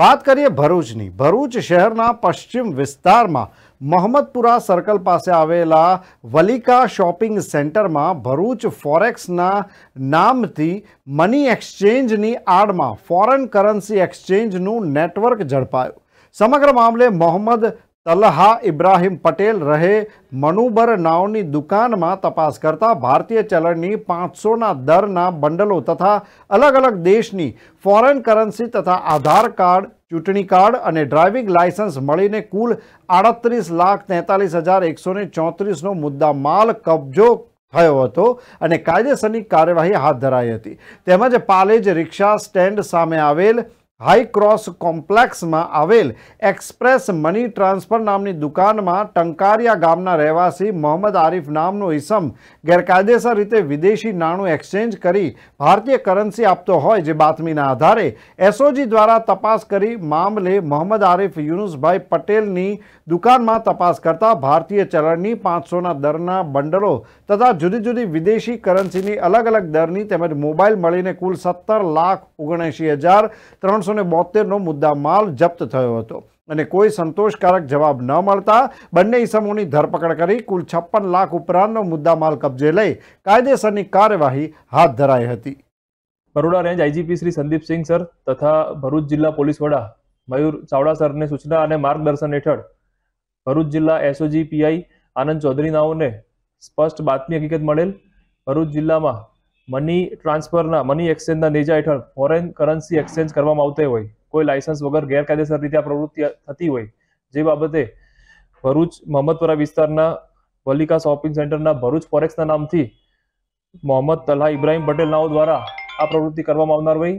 વાત કરીએ ભરૂચની ભરૂચ શહેરના પશ્ચિમ વિસ્તારમાં મોહમ્મદપુરા સર્કલ પાસે આવેલા વલિકા શોપિંગ સેન્ટરમાં ભરૂચ ફોરેક્સના નામથી મની એક્સચેન્જની આડમાં ફોરેન કરન્સી એક્સચેન્જનું નેટવર્ક ઝડપાયું સમગ્ર મામલે મોહમ્મદ તલહા ઇબ્રાહીમ પટેલ રહે મનુબર નાવની દુકાનમાં તપાસ કરતા ભારતીય ચલણની પાંચસોના દરના બંડલો તથા અલગ અલગ દેશની ફોરેન કરન્સી તથા આધાર કાર્ડ ચૂંટણી કાર્ડ અને ડ્રાઇવિંગ લાયસન્સ મળીને કુલ આડત્રીસ લાખ તેતાલીસ હજાર એકસોને ચોત્રીસનો મુદ્દા માલ કબજો થયો હતો અને કાયદેસરની કાર્યવાહી હાથ ધરાઈ હતી તેમજ પાલેજ રિક્ષા સ્ટેન્ડ સામે આવેલ હાઈ ક્રોસ કોમ્પ્લેક્સમાં આવેલ એક્સપ્રેસ મની ટ્રાન્સફર નામની દુકાનમાં ટંકારિયા ગામના રહેવાસી મોહમ્મદ આરીફ નામનો ઇસમ ગેરકાયદેસર રીતે વિદેશી નાણું એક્સચેન્જ કરી ભારતીય કરન્સી આપતો હોય જે બાતમીના આધારે એસઓજી દ્વારા તપાસ કરી મામલે મોહમ્મદ આરીફ યુનુસભાઈ પટેલની દુકાનમાં તપાસ કરતા ભારતીય ચલણની પાંચસોના દરના બંડલો તથા જુદી જુદી વિદેશી કરન્સીની અલગ અલગ દરની તેમજ મોબાઈલ મળીને કુલ સત્તર લાખ ઓગણએંશી હજાર ત્રણસો ત્રણસો ને બોતેરનો જપ્ત થયો હતો અને કોઈ સંતોષકારક જવાબ ન મળતા બંને ઇસમોની ધરપકડ કરી કુલ છપ્પન લાખ ઉપરાંતનો મુદ્દામાલ કબજે લઈ કાયદેસરની કાર્યવાહી હાથ ધરાઈ હતી Baroda range IGP Shri Sandipsinh sir તથા ભરૂચ જિલ્લા પોલીસ વડા મયુર ચાવડા સરને સૂચના અને માર્ગદર્શન હેઠળ ભરૂચ જિલ્લા એસઓજી પીઆઈ આનંદ ચૌધરીનાઓને સ્પષ્ટ બાતમી હકીકત મળેલ ભરૂચ જિલ્લામાં મની ટ્રાન્સફરના મની એક્સચેન્જના નેજા હેઠળ ફોરેન કરન્સી એક્સચેન્જ કરવામાં આવતી હોય કોઈ લાયસન્સ વગર ગેરકાયદેસર રીતે આ પ્રવૃત્તિ થતી હોય જે બાબતે ભરૂચ મોહમ્મદપુરા વિસ્તારના વલિકા શોપિંગ સેન્ટરના ભરૂચ ફોરેક્સના નામથી મોહમ્મદ તલહા ઇબ્રાહીમ પટેલ નાઓ દ્વારા આ પ્રવૃત્તિ કરવામાં આવનાર હોય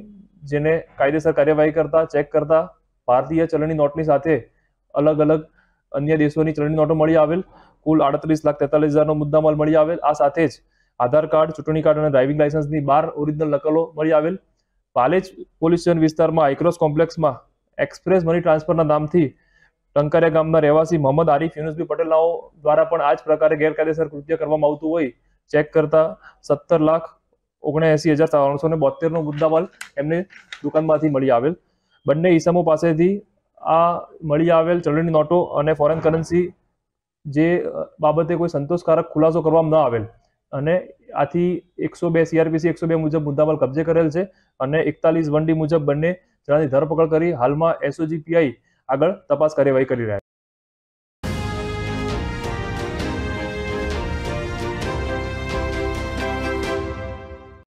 જેને કાયદેસર કાર્યવાહી કરતા ચેક કરતા ભારતીય ચલણી નોટની સાથે અલગ અલગ અન્ય દેશોની ચલણી નોટો મળી આવેલ કુલ આડત્રીસ લાખ તેતાલીસ હજારનો મુદ્દામાલ મળી આવેલ આ સાથે જ આધાર કાર્ડ ચૂંટણી કાર્ડ અને ડ્રાઇવિંગ લાયસન્સની બાર ઓરિજિનલ નકલો મળી આવેલ પાલેજ પોલીસ સ્ટેશન વિસ્તારમાં આઇક્રોસ કોમ્પ્લેક્સમાં એક્સપ્રેસ મની ટ્રાન્સફરના નામથી ટંકારિયા ગામના રહેવાસી મોહમ્મદ આરીફ યુનુસબી પટેલનાઓ દ્વારા પણ આ જ પ્રકારે ગેરકાયદેસર કૃત્ય કરવામાં આવતું હોય ચેક કરતા સત્તર લાખ ઓગણએસી હજાર ત્રણસો ને બોતેરનો મુદ્દામાલ એમને દુકાનમાંથી મળી આવેલ બંને ઈસમો પાસેથી આ મળી આવેલ ચલણી નોટો અને ફોરેન કરન્સી જે બાબતે કોઈ સંતોષકારક ખુલાસો કરવામાં ન આવેલ અને આથી એકસો બે સીઆરપીસી એકસો બે મુજબ મુદ્દામાલ કબજે કરેલ છે અને એકતાલીસ વન ડી મુજબ બંને જણાની ધરપકડ કરી હાલમાં એસઓજી પીઆઈ આગળ તપાસ કાર્યવાહી કરી રહ્યા છે